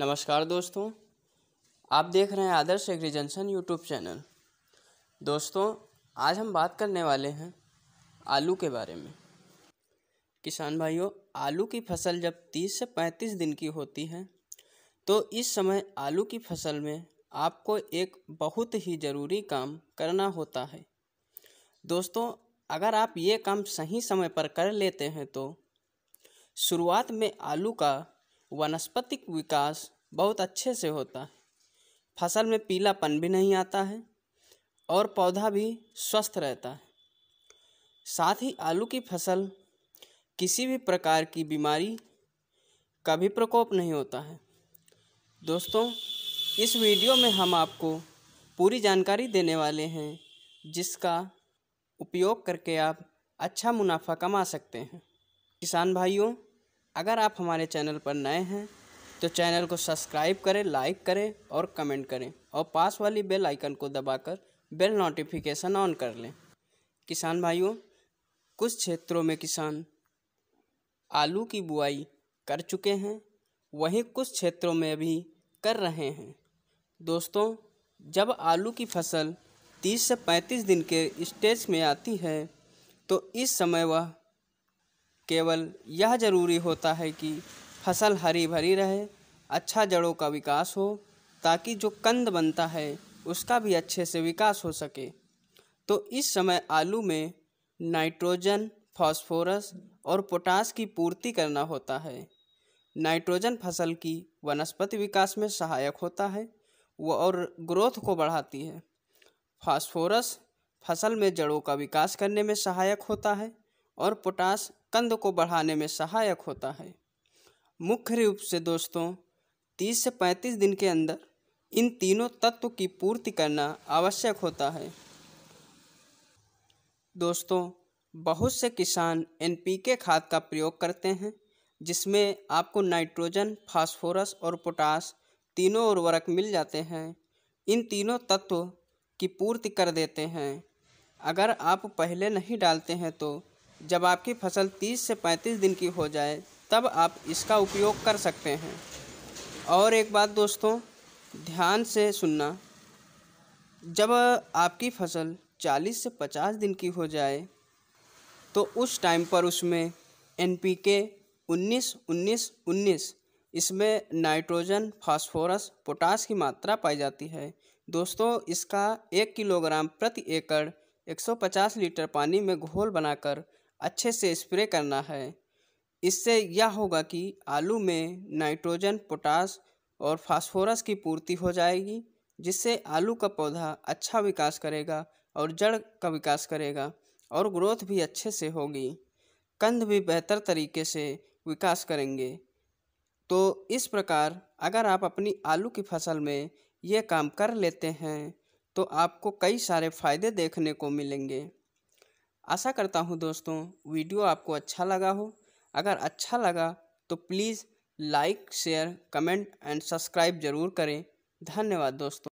नमस्कार दोस्तों आप देख रहे हैं Adarsh agri junction YouTube channel दोस्तों आज हम बात करने वाले हैं आलू के बारे में किसान भाइयों आलू की फसल जब 30 से 35 दिन की होती है तो इस समय आलू की फसल में आपको एक बहुत ही ज़रूरी काम करना होता है दोस्तों अगर आप ये काम सही समय पर कर लेते हैं तो शुरुआत में आलू का वनस्पतिक विकास बहुत अच्छे से होता है फसल में पीलापन भी नहीं आता है और पौधा भी स्वस्थ रहता है साथ ही आलू की फसल किसी भी प्रकार की बीमारी का भी प्रकोप नहीं होता है दोस्तों इस वीडियो में हम आपको पूरी जानकारी देने वाले हैं जिसका उपयोग करके आप अच्छा मुनाफा कमा सकते हैं किसान भाइयों अगर आप हमारे चैनल पर नए हैं तो चैनल को सब्सक्राइब करें लाइक करें और कमेंट करें और पास वाली बेल आइकन को दबाकर बेल नोटिफिकेशन ऑन कर लें किसान भाइयों कुछ क्षेत्रों में किसान आलू की बुआई कर चुके हैं वहीं कुछ क्षेत्रों में भी कर रहे हैं दोस्तों जब आलू की फसल 30 से 35 दिन के स्टेज में आती है तो इस समय वह केवल यह जरूरी होता है कि फसल हरी भरी रहे अच्छा जड़ों का विकास हो ताकि जो कंद बनता है उसका भी अच्छे से विकास हो सके तो इस समय आलू में नाइट्रोजन फास्फोरस और पोटास की पूर्ति करना होता है नाइट्रोजन फसल की वनस्पति विकास में सहायक होता है व और ग्रोथ को बढ़ाती है फास्फोरस फसल में जड़ों का विकास करने में सहायक होता है और पोटास कंद को बढ़ाने में सहायक होता है मुख्य रूप से दोस्तों 30 से 35 दिन के अंदर इन तीनों तत्व की पूर्ति करना आवश्यक होता है दोस्तों बहुत से किसान एनपीके खाद का प्रयोग करते हैं जिसमें आपको नाइट्रोजन फास्फोरस और पोटास तीनों उर्वरक मिल जाते हैं इन तीनों तत्व की पूर्ति कर देते हैं अगर आप पहले नहीं डालते हैं तो जब आपकी फसल 30 से 35 दिन की हो जाए तब आप इसका उपयोग कर सकते हैं और एक बात दोस्तों ध्यान से सुनना जब आपकी फसल 40 से 50 दिन की हो जाए तो उस टाइम पर उसमें एन पी के उन्नीस उन्नीस उन्नीस इसमें नाइट्रोजन फास्फोरस पोटास की मात्रा पाई जाती है दोस्तों इसका एक किलोग्राम प्रति एकड़ 150 लीटर पानी में घोल बनाकर अच्छे से स्प्रे करना है इससे यह होगा कि आलू में नाइट्रोजन पोटास और फास्फोरस की पूर्ति हो जाएगी जिससे आलू का पौधा अच्छा विकास करेगा और जड़ का विकास करेगा और ग्रोथ भी अच्छे से होगी कंध भी बेहतर तरीके से विकास करेंगे तो इस प्रकार अगर आप अपनी आलू की फसल में ये काम कर लेते हैं तो आपको कई सारे फ़ायदे देखने को मिलेंगे आशा करता हूँ दोस्तों वीडियो आपको अच्छा लगा हो अगर अच्छा लगा तो please like share comment and subscribe ज़रूर करें धन्यवाद दोस्तों